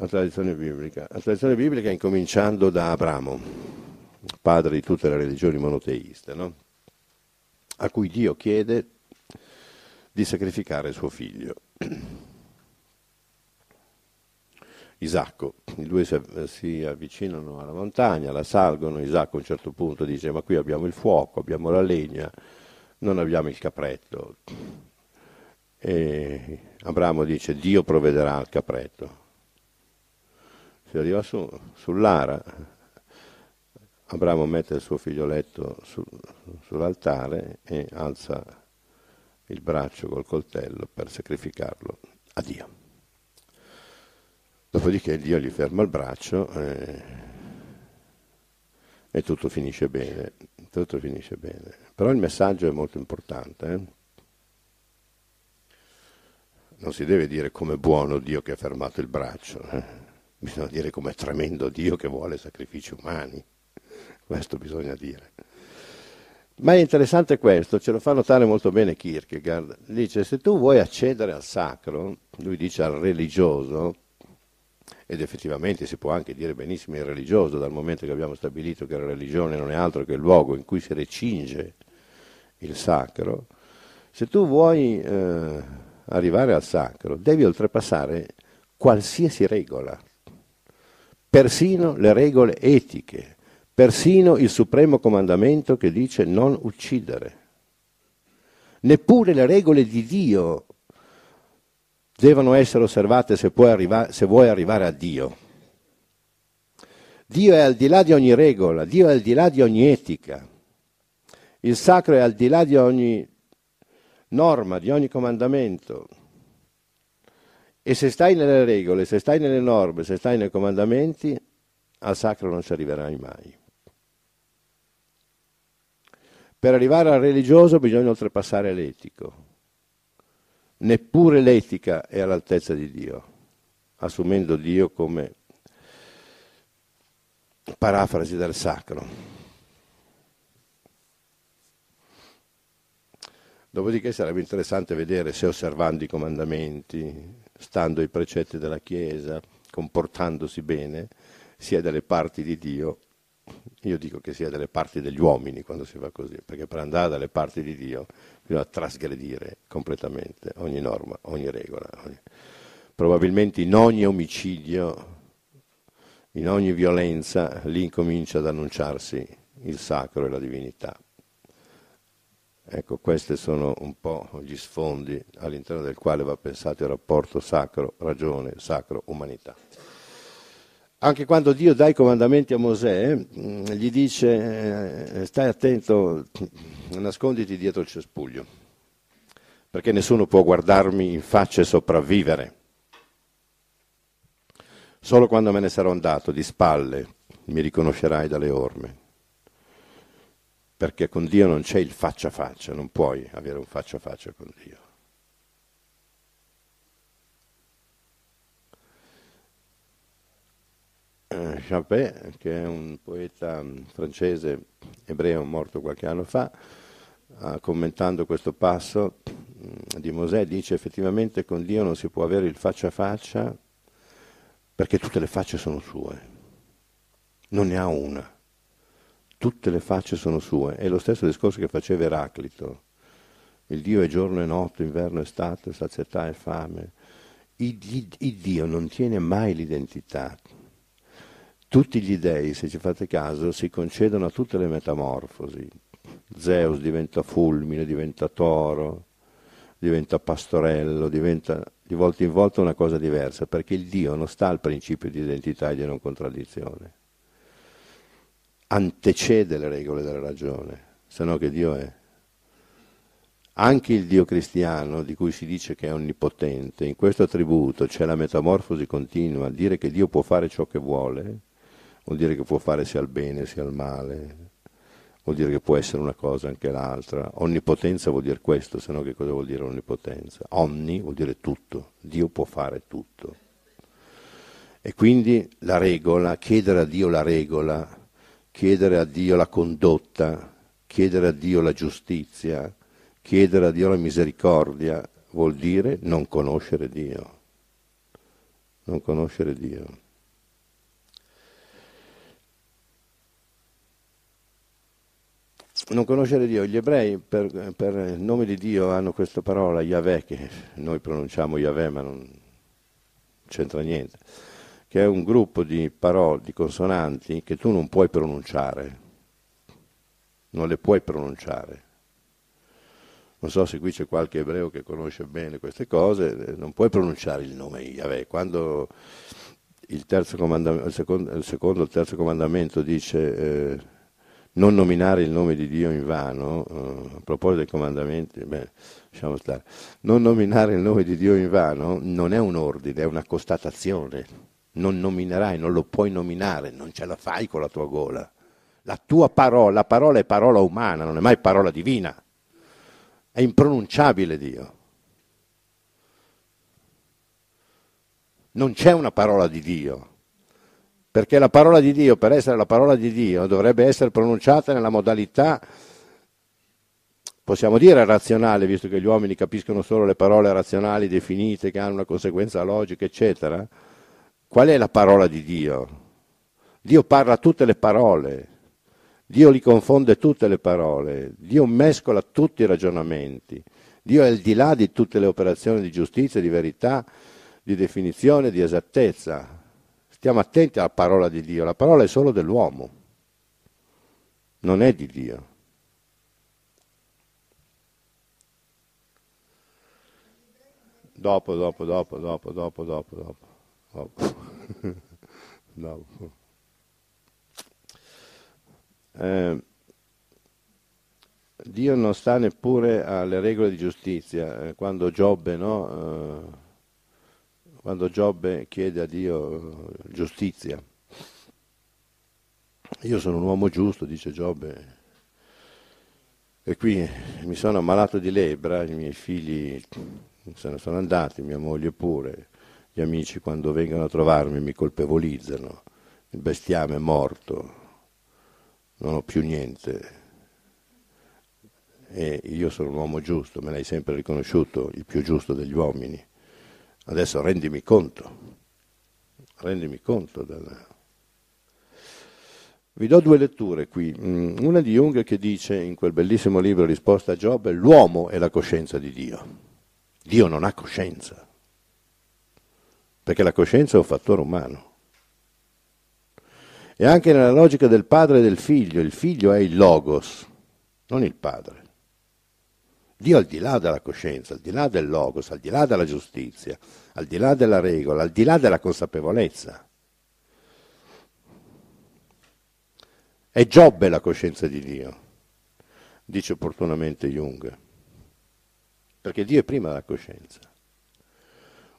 la tradizione biblica. La tradizione biblica incominciando da Abramo, padre di tutte le religioni monoteiste, no? a cui Dio chiede di sacrificare suo figlio. Isacco, i due si avvicinano alla montagna, la salgono, Isacco a un certo punto dice ma qui abbiamo il fuoco, abbiamo la legna, non abbiamo il capretto. E Abramo dice Dio provvederà al capretto si arriva su, sull'ara, Abramo mette il suo figlioletto su, sull'altare e alza il braccio col coltello per sacrificarlo a Dio. Dopodiché Dio gli ferma il braccio e, eh, e tutto finisce bene. Tutto finisce bene. Però il messaggio è molto importante. Eh? Non si deve dire come buono Dio che ha fermato il braccio. Eh? bisogna dire com'è tremendo Dio che vuole sacrifici umani, questo bisogna dire. Ma è interessante questo, ce lo fa notare molto bene Kierkegaard, dice se tu vuoi accedere al sacro, lui dice al religioso, ed effettivamente si può anche dire benissimo il religioso, dal momento che abbiamo stabilito che la religione non è altro che il luogo in cui si recinge il sacro, se tu vuoi eh, arrivare al sacro devi oltrepassare qualsiasi regola, persino le regole etiche, persino il supremo comandamento che dice non uccidere. Neppure le regole di Dio devono essere osservate se, arriva- se vuoi arrivare a Dio. Dio è al di là di ogni regola, Dio è al di là di ogni etica. Il sacro è al di là di ogni norma, di ogni comandamento. E se stai nelle regole, se stai nelle norme, se stai nei comandamenti, al sacro non ci arriverai mai. Per arrivare al religioso bisogna oltrepassare l'etico. Neppure l'etica è all'altezza di Dio, assumendo Dio come parafrasi del sacro. Dopodiché sarebbe interessante vedere se osservando i comandamenti, stando ai precetti della Chiesa, comportandosi bene, sia dalle parti di Dio, io dico che sia dalle parti degli uomini quando si fa così, perché per andare dalle parti di Dio bisogna trasgredire completamente ogni norma, ogni regola. Ogni... Probabilmente in ogni omicidio, in ogni violenza, lì incomincia ad annunciarsi il sacro e la divinità. Ecco, questi sono un po' gli sfondi all'interno del quale va pensato il rapporto sacro-ragione, sacro-umanità. Anche quando Dio dà i comandamenti a Mosè, mm, gli dice eh, stai attento, nasconditi dietro il cespuglio, perché nessuno può guardarmi in faccia e sopravvivere. Solo quando me ne sarò andato di spalle mi riconoscerai dalle orme perché con Dio non c'è il faccia a faccia, non puoi avere un faccia a faccia con Dio. Eh, Chapet, che è un poeta mm, francese ebreo morto qualche anno fa, ah, commentando questo passo mm, di Mosè, dice effettivamente con Dio non si può avere il faccia a faccia perché tutte le facce sono sue, non ne ha una tutte le facce sono sue. È lo stesso discorso che faceva Eraclito. Il Dio è giorno e notte, inverno e estate, sazietà e fame. Il, Dio non tiene mai l'identità. Tutti gli dei, se ci fate caso, si concedono a tutte le metamorfosi. Zeus diventa fulmine, diventa toro, diventa pastorello, diventa di volta in volta una cosa diversa, perché il Dio non sta al principio di identità e di non contraddizione antecede le regole della ragione, se no che Dio è. Anche il Dio cristiano, di cui si dice che è onnipotente, in questo attributo c'è la metamorfosi continua, dire che Dio può fare ciò che vuole, vuol dire che può fare sia il bene sia il male, vuol dire che può essere una cosa anche l'altra. Onnipotenza vuol dire questo, se no che cosa vuol dire onnipotenza? Onni vuol dire tutto, Dio può fare tutto. E quindi la regola, chiedere a Dio la regola, chiedere a Dio la condotta, chiedere a Dio la giustizia, chiedere a Dio la misericordia, vuol dire non conoscere Dio. Non conoscere Dio. Non conoscere Dio. Gli ebrei per, per nome di Dio hanno questa parola, Yahweh, che noi pronunciamo Yahweh ma non c'entra niente che è un gruppo di parole, di consonanti che tu non puoi pronunciare, non le puoi pronunciare. Non so se qui c'è qualche ebreo che conosce bene queste cose, eh, non puoi pronunciare il nome Yahweh. Quando il, il, secondo, il secondo, il terzo comandamento dice eh, non nominare il nome di Dio in vano, eh, a proposito dei comandamenti, beh, lasciamo stare, non nominare il nome di Dio in vano non è un ordine, è una constatazione non nominerai, non lo puoi nominare, non ce la fai con la tua gola. La tua parola, la parola è parola umana, non è mai parola divina. È impronunciabile Dio. Non c'è una parola di Dio, perché la parola di Dio, per essere la parola di Dio, dovrebbe essere pronunciata nella modalità possiamo dire razionale, visto che gli uomini capiscono solo le parole razionali definite che hanno una conseguenza logica, eccetera, Qual è la parola di Dio? Dio parla tutte le parole, Dio li confonde tutte le parole, Dio mescola tutti i ragionamenti, Dio è al di là di tutte le operazioni di giustizia, di verità, di definizione, di esattezza. Stiamo attenti alla parola di Dio, la parola è solo dell'uomo, non è di Dio. Dopo, dopo, dopo, dopo, dopo, dopo, dopo. Oh. no. eh, Dio non sta neppure alle regole di giustizia. Eh, quando Giobbe, no, eh, quando Giobbe chiede a Dio eh, giustizia, io sono un uomo giusto, dice Giobbe, e qui mi sono ammalato di lebbra i miei figli se ne sono andati, mia moglie pure gli amici quando vengono a trovarmi mi colpevolizzano, il bestiame è morto, non ho più niente. E io sono l'uomo giusto, me l'hai sempre riconosciuto, il più giusto degli uomini. Adesso rendimi conto, rendimi conto. Della... Vi do due letture qui, mm, una di Jung che dice in quel bellissimo libro Risposta a Giobbe, l'uomo è la coscienza di Dio. Dio non ha coscienza perché la coscienza è un fattore umano. E anche nella logica del padre e del figlio, il figlio è il logos, non il padre. Dio al di là della coscienza, al di là del logos, al di là della giustizia, al di là della regola, al di là della consapevolezza. È Giobbe la coscienza di Dio, dice opportunamente Jung, perché Dio è prima della coscienza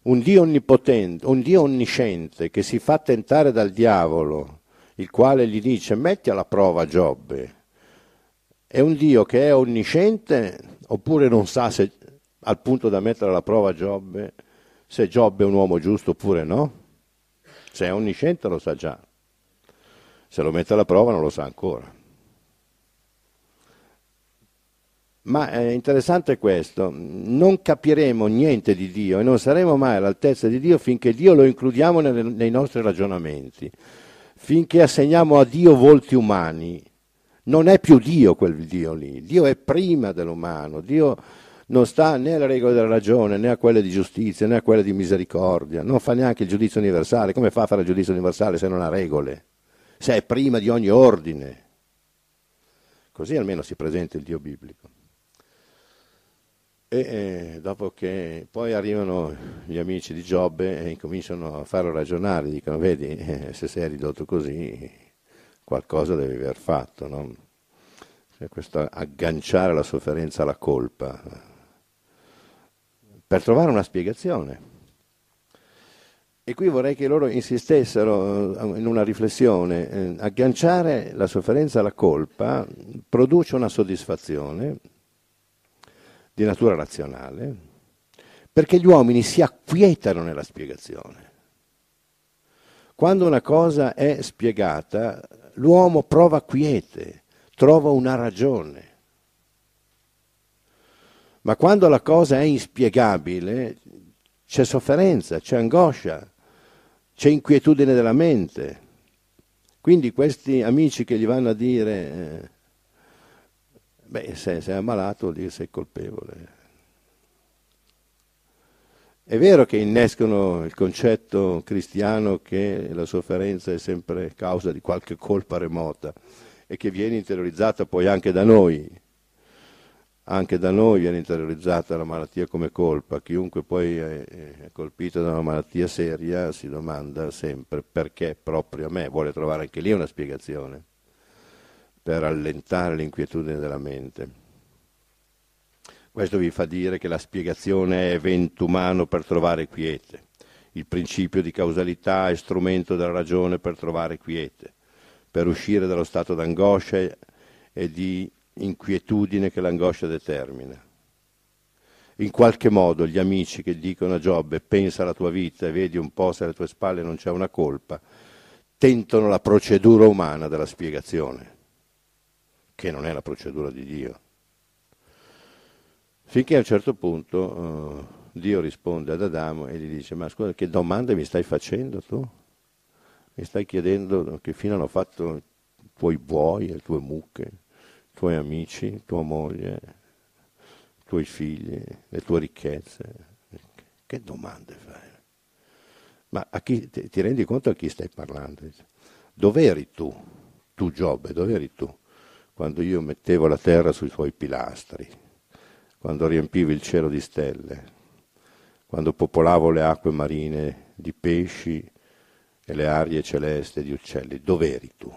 un Dio onnipotente, un Dio onnisciente che si fa tentare dal diavolo, il quale gli dice metti alla prova Giobbe, è un Dio che è onnisciente oppure non sa se al punto da mettere alla prova Giobbe se Giobbe è un uomo giusto oppure no? Se è onnisciente lo sa già, se lo mette alla prova non lo sa ancora. Ma è eh, interessante questo, non capiremo niente di Dio e non saremo mai all'altezza di Dio finché Dio lo includiamo nelle, nei nostri ragionamenti, finché assegniamo a Dio volti umani. Non è più Dio quel Dio lì, Dio è prima dell'umano, Dio non sta né alle regole della ragione, né a quelle di giustizia, né a quelle di misericordia, non fa neanche il giudizio universale, come fa a fare il giudizio universale se non ha regole, se è prima di ogni ordine. Così almeno si presenta il Dio biblico. E eh, dopo che poi arrivano gli amici di Giobbe e cominciano a farlo ragionare, dicono vedi eh, se sei ridotto così qualcosa devi aver fatto, no? cioè, questo agganciare la sofferenza alla colpa, per trovare una spiegazione. E qui vorrei che loro insistessero eh, in una riflessione, eh, agganciare la sofferenza alla colpa produce una soddisfazione di natura razionale, perché gli uomini si acquietano nella spiegazione. Quando una cosa è spiegata, l'uomo prova quiete, trova una ragione. Ma quando la cosa è inspiegabile, c'è sofferenza, c'è angoscia, c'è inquietudine della mente. Quindi questi amici che gli vanno a dire... Eh, Beh, se sei ammalato vuol dire che sei colpevole. È vero che innescono il concetto cristiano che la sofferenza è sempre causa di qualche colpa remota e che viene interiorizzata poi anche da noi. Anche da noi viene interiorizzata la malattia come colpa. Chiunque poi è, è colpito da una malattia seria si domanda sempre perché proprio a me. Vuole trovare anche lì una spiegazione per allentare l'inquietudine della mente. Questo vi fa dire che la spiegazione è evento umano per trovare quiete. Il principio di causalità è strumento della ragione per trovare quiete, per uscire dallo stato d'angoscia e di inquietudine che l'angoscia determina. In qualche modo gli amici che dicono a Giobbe pensa alla tua vita e vedi un po' se alle tue spalle non c'è una colpa, tentano la procedura umana della spiegazione che non è la procedura di Dio. Finché a un certo punto eh, Dio risponde ad Adamo e gli dice, ma scusa, che domande mi stai facendo tu? Mi stai chiedendo che fine hanno fatto i tuoi buoi le tue mucche, i tuoi amici, tua moglie, i tuoi figli, le tue ricchezze. Che domande fai? Ma chi, ti rendi conto a chi stai parlando? Dove eri tu, tu Giobbe, dove eri tu? quando io mettevo la terra sui suoi pilastri, quando riempivo il cielo di stelle, quando popolavo le acque marine di pesci e le arie celeste di uccelli. dove eri tu?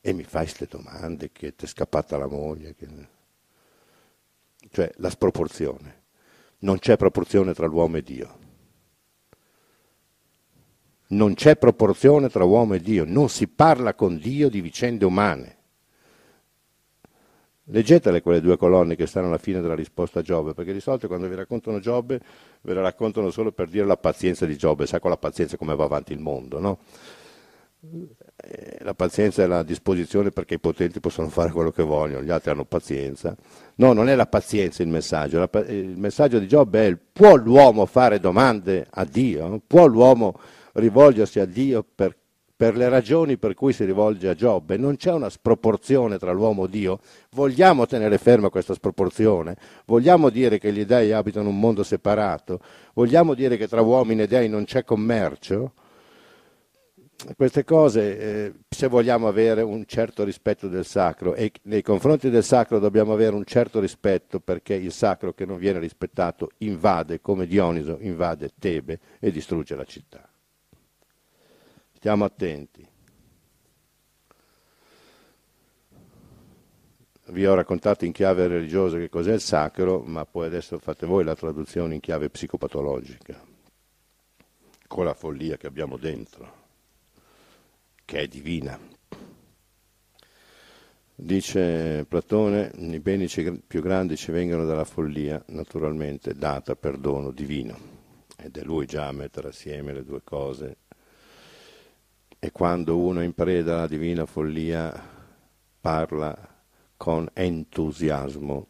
E mi fai queste domande che ti è scappata la moglie. Che... Cioè la sproporzione. Non c'è proporzione tra l'uomo e Dio. Non c'è proporzione tra uomo e Dio. Non si parla con Dio di vicende umane. Leggetele quelle due colonne che stanno alla fine della risposta a Giobbe, perché di solito quando vi raccontano Giobbe ve la raccontano solo per dire la pazienza di Giobbe, sa con la pazienza come va avanti il mondo, no? Eh, la pazienza è la disposizione perché i potenti possono fare quello che vogliono, gli altri hanno pazienza. No, non è la pazienza il messaggio, eh, il messaggio di Giobbe è può l'uomo fare domande a Dio? Può l'uomo rivolgersi a Dio per per le ragioni per cui si rivolge a Giobbe, non c'è una sproporzione tra l'uomo e Dio, vogliamo tenere ferma questa sproporzione, vogliamo dire che gli dèi abitano un mondo separato, vogliamo dire che tra uomini e dèi non c'è commercio, queste cose, eh, se vogliamo avere un certo rispetto del sacro, e nei confronti del sacro dobbiamo avere un certo rispetto perché il sacro che non viene rispettato invade, come Dioniso invade Tebe e distrugge la città. Stiamo attenti. Vi ho raccontato in chiave religiosa che cos'è il sacro, ma poi adesso fate voi la traduzione in chiave psicopatologica, con la follia che abbiamo dentro, che è divina. Dice Platone, i beni più grandi ci vengono dalla follia, naturalmente data per dono divino. Ed è lui già a mettere assieme le due cose e quando uno in preda alla divina follia parla con entusiasmo,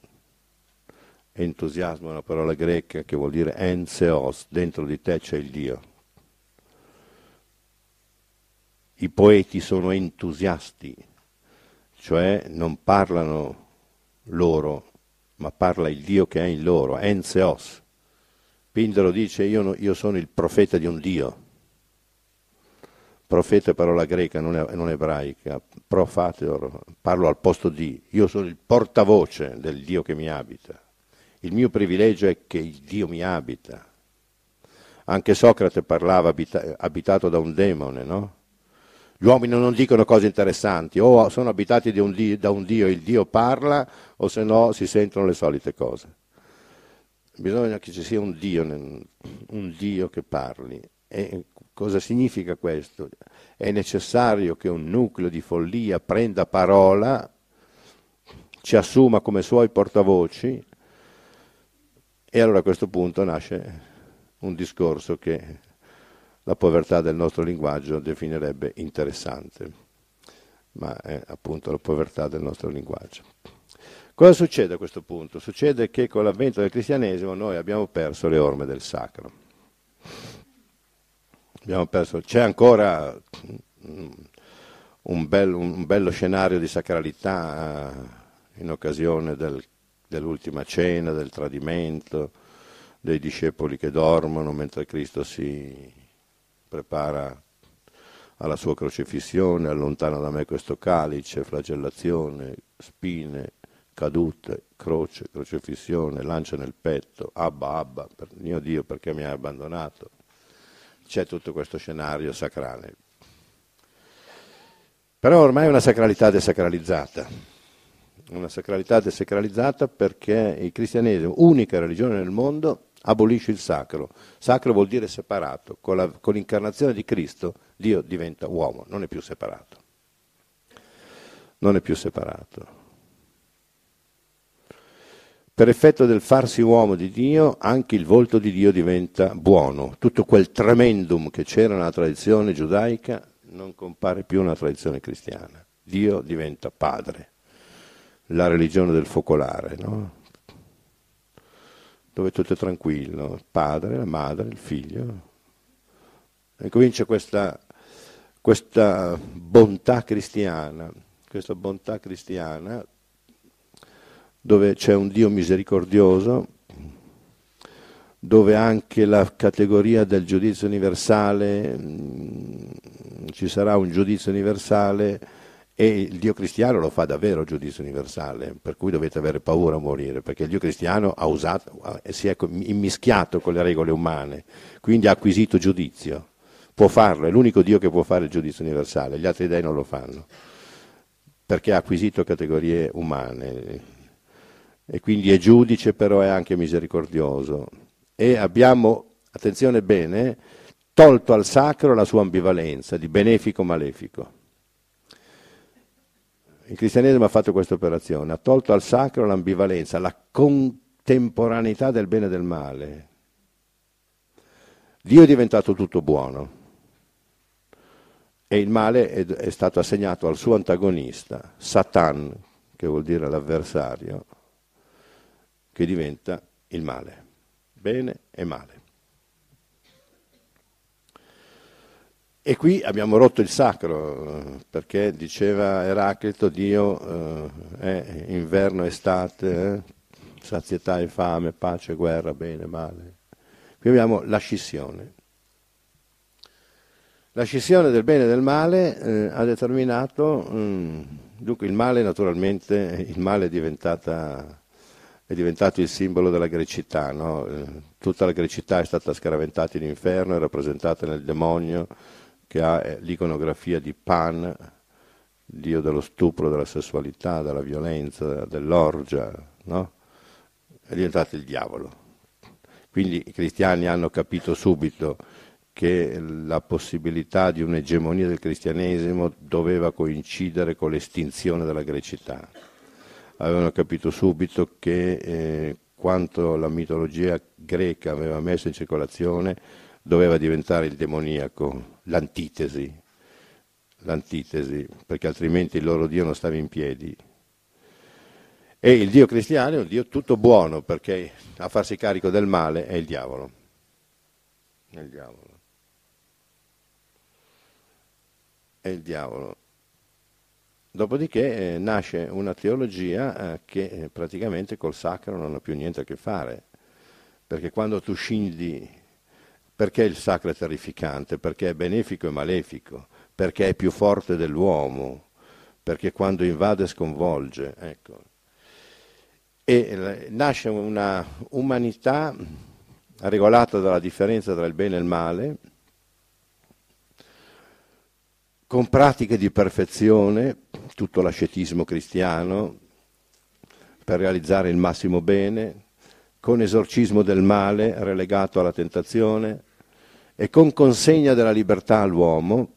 entusiasmo è una parola greca che vuol dire enseos, dentro di te c'è il Dio. I poeti sono entusiasti, cioè non parlano loro, ma parla il Dio che è in loro, enseos. Pindaro dice io, no, io sono il profeta di un Dio profeta è parola greca, non, è, non ebraica, profateor, parlo al posto di, io sono il portavoce del Dio che mi abita. Il mio privilegio è che il Dio mi abita. Anche Socrate parlava abita, abitato da un demone, no? Gli uomini non dicono cose interessanti, o sono abitati un dio, da un Dio e il Dio parla, o se no si sentono le solite cose. Bisogna che ci sia un Dio, un Dio che parli. E Cosa significa questo? È necessario che un nucleo di follia prenda parola, ci assuma come suoi portavoci e allora a questo punto nasce un discorso che la povertà del nostro linguaggio definirebbe interessante, ma è appunto la povertà del nostro linguaggio. Cosa succede a questo punto? Succede che con l'avvento del cristianesimo noi abbiamo perso le orme del sacro abbiamo perso. C'è ancora mm, un, bel, un, bello scenario di sacralità eh, in occasione del, dell'ultima cena, del tradimento, dei discepoli che dormono mentre Cristo si prepara alla sua crocifissione, allontana da me questo calice, flagellazione, spine, cadute, croce, crocifissione, lancia nel petto, abba, abba, per mio Dio perché mi hai abbandonato c'è tutto questo scenario sacrale. Però ormai è una sacralità desacralizzata, una sacralità desacralizzata perché il cristianesimo, unica religione nel mondo, abolisce il sacro. Sacro vuol dire separato, con, la, con l'incarnazione di Cristo Dio diventa uomo, non è più separato. Non è più separato. Per effetto del farsi uomo di Dio, anche il volto di Dio diventa buono. Tutto quel tremendum che c'era nella tradizione giudaica non compare più nella tradizione cristiana. Dio diventa padre. La religione del focolare, no? dove tutto è tranquillo, il padre, la madre, il figlio. E comincia questa, questa bontà cristiana, questa bontà cristiana dove c'è un Dio misericordioso, dove anche la categoria del giudizio universale, mm, ci sarà un giudizio universale e il Dio cristiano lo fa davvero giudizio universale, per cui dovete avere paura a morire, perché il Dio cristiano usato, si è immischiato con le regole umane, quindi ha acquisito giudizio, può farlo, è l'unico Dio che può fare il giudizio universale, gli altri dei non lo fanno, perché ha acquisito categorie umane e quindi è giudice però è anche misericordioso. E abbiamo, attenzione bene, tolto al sacro la sua ambivalenza di benefico-malefico. Il cristianesimo ha fatto questa operazione, ha tolto al sacro l'ambivalenza, la contemporaneità del bene e del male. Dio è diventato tutto buono e il male è, è stato assegnato al suo antagonista, Satan, che vuol dire l'avversario, che diventa il male, bene e male. E qui abbiamo rotto il sacro, eh, perché diceva Eraclito, Dio eh, è eh, inverno, estate, eh, sazietà e fame, pace, guerra, bene, male. Qui abbiamo la scissione. La scissione del bene e del male eh, ha determinato, mh, mm, dunque il male naturalmente, il male è diventata è diventato il simbolo della grecità, no? Eh, tutta la grecità è stata scaraventata in inferno, è rappresentata nel demonio che ha eh, l'iconografia di Pan, dio dello stupro, della sessualità, della violenza, dell'orgia, no? è diventato il diavolo. Quindi i cristiani hanno capito subito che la possibilità di un'egemonia del cristianesimo doveva coincidere con l'estinzione della grecità avevano capito subito che eh, quanto la mitologia greca aveva messo in circolazione doveva diventare il demoniaco, l'antitesi, l'antitesi, perché altrimenti il loro Dio non stava in piedi. E il Dio cristiano è un Dio tutto buono, perché a farsi carico del male è il diavolo. È il diavolo. È il diavolo. Dopodiché eh, nasce una teologia eh, che eh, praticamente col sacro non ha più niente a che fare, perché quando tu scindi perché il sacro è terrificante, perché è benefico e malefico, perché è più forte dell'uomo, perché quando invade sconvolge, ecco. E eh, nasce una umanità regolata dalla differenza tra il bene e il male, con pratiche di perfezione tutto l'ascetismo cristiano per realizzare il massimo bene, con esorcismo del male relegato alla tentazione e con consegna della libertà all'uomo,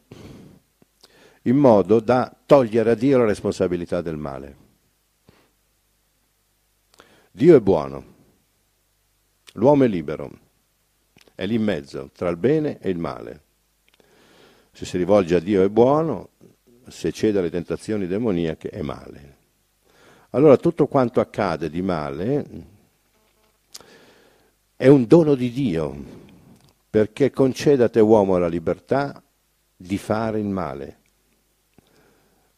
in modo da togliere a Dio la responsabilità del male. Dio è buono, l'uomo è libero, è lì in mezzo tra il bene e il male. Se si rivolge a Dio è buono, se cede alle tentazioni demoniache, è male. Allora tutto quanto accade di male è un dono di Dio, perché concede a te uomo la libertà di fare il male.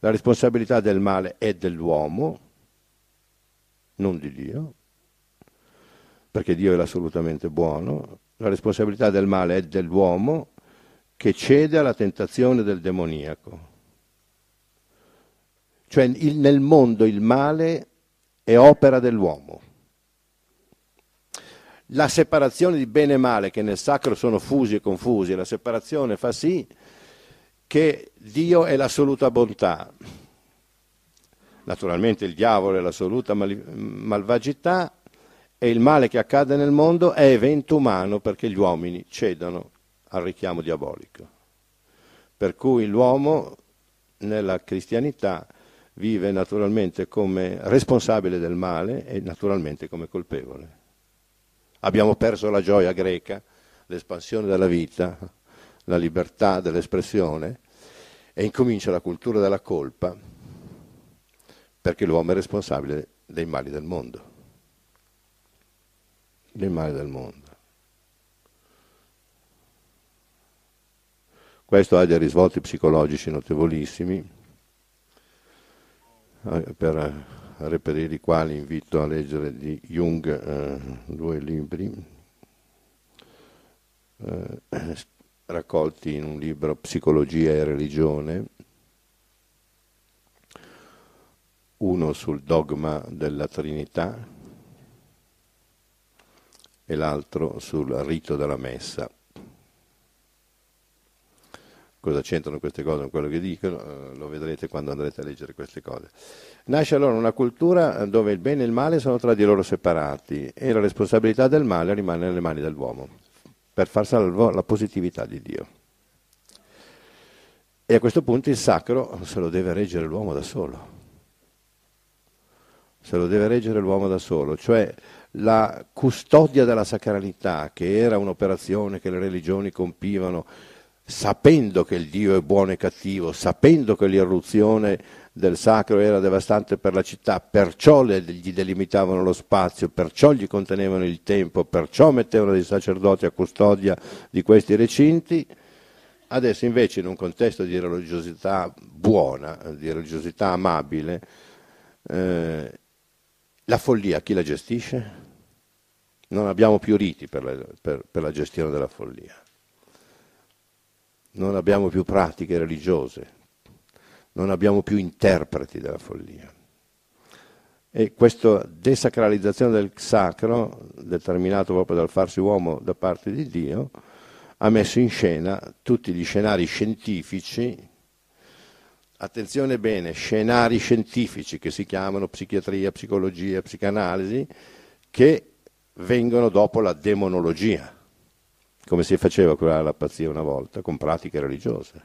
La responsabilità del male è dell'uomo, non di Dio, perché Dio è assolutamente buono. La responsabilità del male è dell'uomo che cede alla tentazione del demoniaco. Cioè il, nel mondo il male è opera dell'uomo. La separazione di bene e male, che nel sacro sono fusi e confusi, la separazione fa sì che Dio è l'assoluta bontà. Naturalmente il diavolo è l'assoluta mal- malvagità e il male che accade nel mondo è evento umano perché gli uomini cedono al richiamo diabolico. Per cui l'uomo nella cristianità vive naturalmente come responsabile del male e naturalmente come colpevole. Abbiamo perso la gioia greca, l'espansione della vita, la libertà dell'espressione e incomincia la cultura della colpa perché l'uomo è responsabile dei mali del mondo. Dei mali del mondo. Questo ha dei risvolti psicologici notevolissimi eh, per reperire i quali invito a leggere di Jung eh, due libri eh, raccolti in un libro Psicologia e religione, uno sul dogma della Trinità e l'altro sul rito della messa cosa c'entrano queste cose con quello che dicono, eh, lo vedrete quando andrete a leggere queste cose. Nasce allora una cultura dove il bene e il male sono tra di loro separati e la responsabilità del male rimane nelle mani dell'uomo, per far salvo la positività di Dio. E a questo punto il sacro se lo deve reggere l'uomo da solo. Se lo deve reggere l'uomo da solo, cioè la custodia della sacralità, che era un'operazione che le religioni compivano sapendo che il Dio è buono e cattivo, sapendo che l'irruzione del sacro era devastante per la città, perciò gli delimitavano lo spazio, perciò gli contenevano il tempo, perciò mettevano dei sacerdoti a custodia di questi recinti. Adesso invece in un contesto di religiosità buona, di religiosità amabile, eh, la follia chi la gestisce? Non abbiamo più riti per la, per, per la gestione della follia non abbiamo più pratiche religiose, non abbiamo più interpreti della follia. E questa desacralizzazione del sacro, determinato proprio dal farsi uomo da parte di Dio, ha messo in scena tutti gli scenari scientifici, attenzione bene, scenari scientifici che si chiamano psichiatria, psicologia, psicanalisi, che vengono dopo la demonologia come si faceva a curare la pazzia una volta, con pratiche religiose.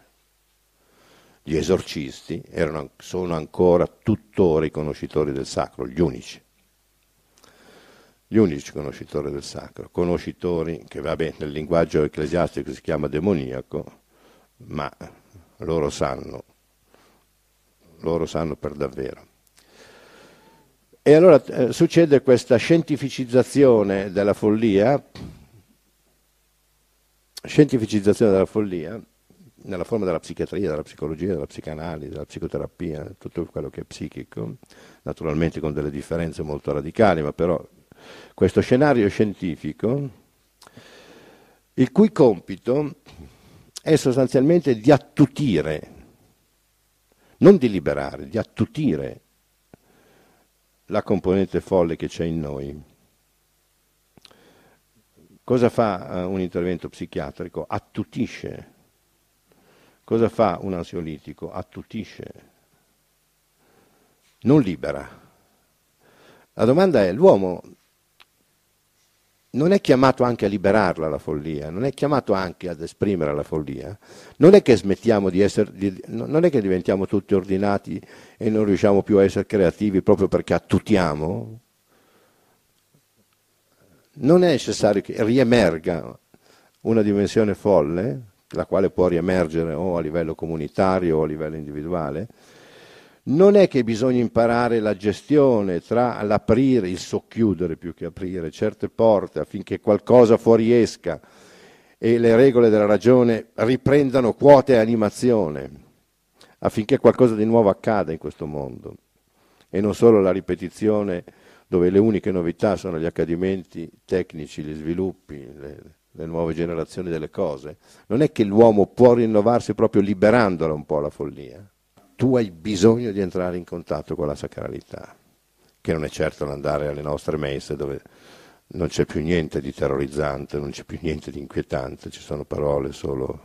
Gli esorcisti erano, sono ancora tuttora i conoscitori del sacro, gli unici. Gli unici conoscitori del sacro, conoscitori che vabbè, nel linguaggio ecclesiastico si chiama demoniaco, ma loro sanno, loro sanno per davvero. E allora eh, succede questa scientificizzazione della follia scientificizzazione della follia nella forma della psichiatria, della psicologia, della psicanalisi, della psicoterapia, tutto quello che è psichico, naturalmente con delle differenze molto radicali, ma però questo scenario scientifico, il cui compito è sostanzialmente di attutire, non di liberare, di attutire la componente folle che c'è in noi. Cosa fa eh, un intervento psichiatrico? Attutisce. Cosa fa un ansiolitico? Attutisce. Non libera. La domanda è, l'uomo non è chiamato anche a liberarla la follia, non è chiamato anche ad esprimere la follia. Non è che smettiamo di essere, di, non è che diventiamo tutti ordinati e non riusciamo più a essere creativi proprio perché attutiamo non è necessario che riemerga una dimensione folle, la quale può riemergere o a livello comunitario o a livello individuale, non è che bisogna imparare la gestione tra l'aprire, il socchiudere più che aprire certe porte affinché qualcosa fuoriesca e le regole della ragione riprendano quote e animazione, affinché qualcosa di nuovo accada in questo mondo e non solo la ripetizione dove le uniche novità sono gli accadimenti tecnici, gli sviluppi, le, le nuove generazioni delle cose, non è che l'uomo può rinnovarsi proprio liberandola un po' la follia. Tu hai bisogno di entrare in contatto con la sacralità, che non è certo l'andare alle nostre messe dove non c'è più niente di terrorizzante, non c'è più niente di inquietante, ci sono parole solo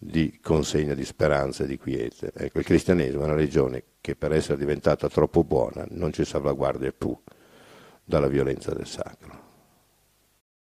di consegna di speranza e di quiete. Ecco, il cristianesimo è una religione che per essere diventata troppo buona non ci salvaguarda più dalla violenza del sacro.